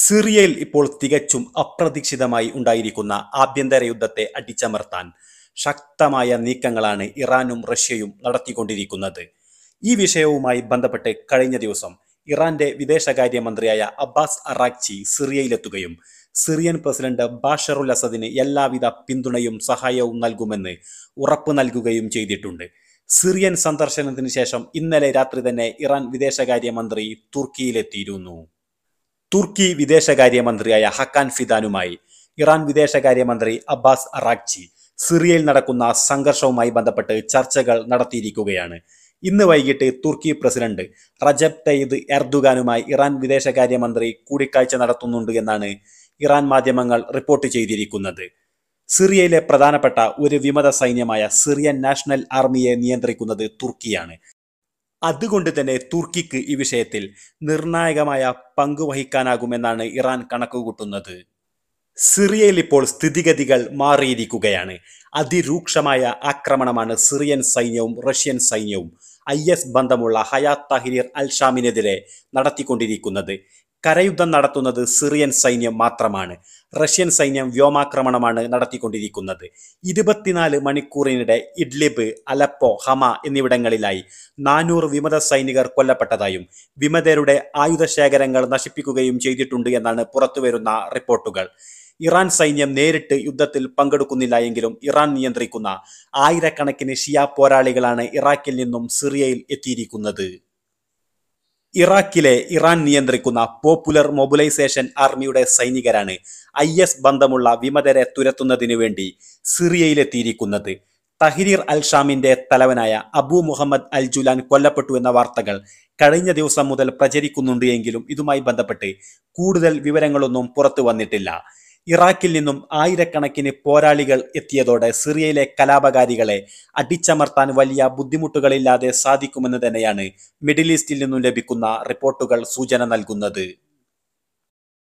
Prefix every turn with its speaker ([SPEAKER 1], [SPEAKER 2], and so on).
[SPEAKER 1] സിറിയയിൽ ഇപ്പോൾ തികച്ചും അപ്രതീക്ഷിതമായി ഉണ്ടായിരിക്കുന്ന ആഭ്യന്തര യുദ്ധത്തെ അടിച്ചമർത്താൻ ശക്തമായ നീക്കങ്ങളാണ് ഇറാനും റഷ്യയും നടത്തിക്കൊണ്ടിരിക്കുന്നത് ഈ വിഷയവുമായി ബന്ധപ്പെട്ട് കഴിഞ്ഞ ദിവസം ഇറാന്റെ വിദേശകാര്യമന്ത്രിയായ അബ്ബാസ് അറാഖ്ചി സിറിയയിലെത്തുകയും സിറിയൻ പ്രസിഡന്റ് ബാഷറുൽ അസദിന് എല്ലാവിധ പിന്തുണയും സഹായവും നൽകുമെന്ന് ഉറപ്പ് നൽകുകയും ചെയ്തിട്ടുണ്ട് സിറിയൻ സന്ദർശനത്തിന് ശേഷം ഇന്നലെ രാത്രി തന്നെ ഇറാൻ വിദേശകാര്യമന്ത്രി തുർക്കിയിലെത്തിയിരുന്നു തുർക്കി വിദേശകാര്യമന്ത്രിയായ ഹക്കാൻ ഫിദാനുമായി ഇറാൻ വിദേശകാര്യമന്ത്രി അബ്ബാസ് അറാഖ്ചി സിറിയയിൽ നടക്കുന്ന സംഘർഷവുമായി ബന്ധപ്പെട്ട് ചർച്ചകൾ നടത്തിയിരിക്കുകയാണ് ഇന്ന് വൈകിട്ട് തുർക്കി പ്രസിഡന്റ് റജബ് തയ്യിദ് എർദുഗാനുമായി ഇറാൻ വിദേശകാര്യമന്ത്രി കൂടിക്കാഴ്ച നടത്തുന്നുണ്ട് എന്നാണ് ഇറാൻ മാധ്യമങ്ങൾ റിപ്പോർട്ട് ചെയ്തിരിക്കുന്നത് സിറിയയിലെ പ്രധാനപ്പെട്ട ഒരു വിമത സൈന്യമായ സിറിയൻ നാഷണൽ ആർമിയെ നിയന്ത്രിക്കുന്നത് തുർക്കിയാണ് അതുകൊണ്ട് തന്നെ തുർക്കിക്ക് ഈ വിഷയത്തിൽ നിർണായകമായ പങ്കുവഹിക്കാനാകുമെന്നാണ് ഇറാൻ കണക്കുകൂട്ടുന്നത് സിറിയയിൽ ഇപ്പോൾ സ്ഥിതിഗതികൾ മാറിയിരിക്കുകയാണ് അതിരൂക്ഷമായ ആക്രമണമാണ് സിറിയൻ സൈന്യവും റഷ്യൻ സൈന്യവും ഐ എസ് ബന്ധമുള്ള ഹയാ തഹിരീർ അൽ ഷാമിനെതിരെ നടത്തിക്കൊണ്ടിരിക്കുന്നത് കരയുദ്ധം നടത്തുന്നത് സിറിയൻ സൈന്യം മാത്രമാണ് റഷ്യൻ സൈന്യം വ്യോമാക്രമണമാണ് നടത്തിക്കൊണ്ടിരിക്കുന്നത് ഇരുപത്തിനാല് മണിക്കൂറിനിടെ ഇഡ്ലിബ് അലപ്പോ ഹമ എന്നിവിടങ്ങളിലായി നാനൂറ് വിമത സൈനികർ കൊല്ലപ്പെട്ടതായും വിമതരുടെ ആയുധശേഖരങ്ങൾ നശിപ്പിക്കുകയും ചെയ്തിട്ടുണ്ട് എന്നാണ് പുറത്തുവരുന്ന റിപ്പോർട്ടുകൾ ഇറാൻ സൈന്യം നേരിട്ട് യുദ്ധത്തിൽ പങ്കെടുക്കുന്നില്ല എങ്കിലും ഇറാൻ നിയന്ത്രിക്കുന്ന ആയിരക്കണക്കിന് ഷിയ പോരാളികളാണ് ഇറാഖിൽ നിന്നും സിറിയയിൽ എത്തിയിരിക്കുന്നത് ഇറാഖിലെ ഇറാൻ നിയന്ത്രിക്കുന്ന പോപ്പുലർ മൊബിലൈസേഷൻ ആർമിയുടെ സൈനികരാണ് ഐ എസ് ബന്ധമുള്ള വിമതരെ തുരത്തുന്നതിനു വേണ്ടി സിറിയയിലെത്തിയിരിക്കുന്നത് തഹിരീർ അൽ ഷാമിന്റെ തലവനായ അബു മുഹമ്മദ് അൽ ജുലാൻ കൊല്ലപ്പെട്ടു എന്ന വാർത്തകൾ കഴിഞ്ഞ ദിവസം മുതൽ പ്രചരിക്കുന്നുണ്ട് എങ്കിലും ഇതുമായി ബന്ധപ്പെട്ട് കൂടുതൽ വിവരങ്ങളൊന്നും പുറത്തു വന്നിട്ടില്ല ഇറാഖിൽ നിന്നും ആയിരക്കണക്കിന് പോരാളികൾ എത്തിയതോടെ സിറിയയിലെ കലാപകാരികളെ അടിച്ചമർത്താൻ വലിയ ബുദ്ധിമുട്ടുകളില്ലാതെ സാധിക്കുമെന്ന് തന്നെയാണ് മിഡിൽ ഈസ്റ്റിൽ നിന്നും ലഭിക്കുന്ന റിപ്പോർട്ടുകൾ സൂചന നൽകുന്നത്